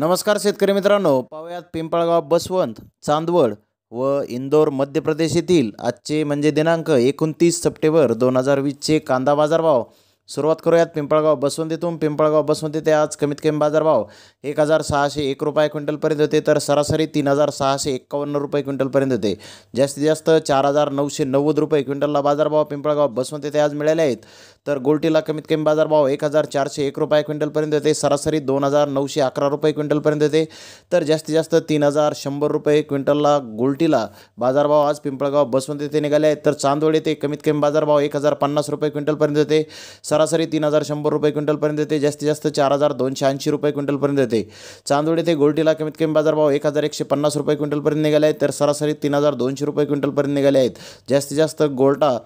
नमस्कार शेतकरी मित्रांनो पाहूयात पिंपळगाव बसवंत चांदवड व इंदोर मध्य प्रदेश येथील आजचे म्हणजे दिनांक एकोणतीस सप्टेंबर दोन हजार वीसचे कांदा बाजारभाव सुरुवात करूयात पिंपळगाव बसवंत येथून पिंपळगाव बसवंत येथे आज कमीत कमी बाजारभाव एक हजार सहाशे एक रुपये क्विंटलपर्यंत होते तर सरासरी तीन हजार सहाशे एक्कावन्न रुपये क्विंटलपर्यंत होते जास्तीत जास्त चार हजार नऊशे नव्वद रुपये क्विंटलला बाजारभाव पिंपळगाव बसवंत येथे आज मिळाले आहेत तर गोल्टीला कमीत कमी बाजारभाव एक हजार चारशे एक रुपये क्विंटलपर्यंत येते सरासरी दोन हजार नऊशे अकरा रुपये क्विंटलपर्यंत येते तर जास्तीत जास्त तीन हजार शंभर रुपये क्विंटलला गोल्टीला बाजारभाव आज पिंपळगाव बसवंत येथे निघाले आहेत तर चांदोड येथे कमीत कमी बाजारभाव एक हजार पन्नास रुपये क्विंटलपर्यंत येते सरासरी तीन हजार शंभर रुपये क्विंटलपर्यंत येते जास्तीत जास्त चार हजार दोनशे ऐंशी रुपये क्विंटलपर्यंत येते चांदोडी येथे गोल्टीला कमीत कमी बाजारभाव एक हजार एकशे पन्नास रुपये क्विंटलपर्यंत निघाले आहेत तर सरासरी तीन हजार दोनशे रुपये क्विंटलपर्यंत निघाले आहेत जास्तीत जास्त गोल्टा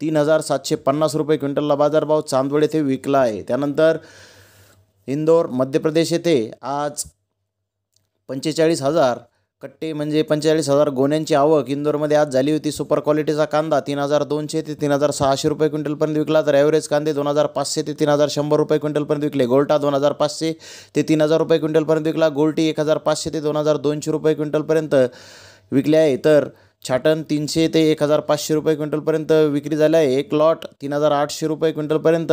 तीन हजार सातशे पन्नास रुपये क्विंटलला बाजारभाव चांदवड येथे विकला आहे त्यानंतर इंदोर मध्य प्रदेश येथे आज पंचेचाळीस हजार कट्टे म्हणजे पंचेचाळीस हजार गोण्यांची आवक इंदोरमध्ये आज झाली होती सुपर क्वालिटीचा कांदा तीन हजार दोनशे ते तीन हजार सहाशे रुपये क्विंटलपर्यंत विकला तर ॲव्हरेज कांदे दोन हजार पाचशे ते तीन हजार शंभर रुपये क्विंटलपर्यंत विकले गोल्टा दोन हजार पाचशे ते तीन हजार रुपये क्विंटलपर्यंत विकला गोल्टी एक हजार पाचशे ते दोन हजार दोनशे रुपये क्विंटलपर्यंत विकले आहे तर छाटण तीनशे ते एक हजार पाचशे रुपये क्विंटलपर्यंत विक्री झाले आहे एक लॉट तीन हजार आठशे रुपये क्विंटलपर्यंत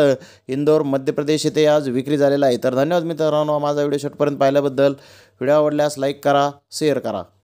इंदोर मध्य प्रदेश येथे आज विक्री झालेला आहे तर धन्यवाद मित्रांनो माझा व्हिडिओ शॉटपर्यंत पाहिल्याबद्दल व्हिडिओ आवडल्यास लाईक करा शेअर करा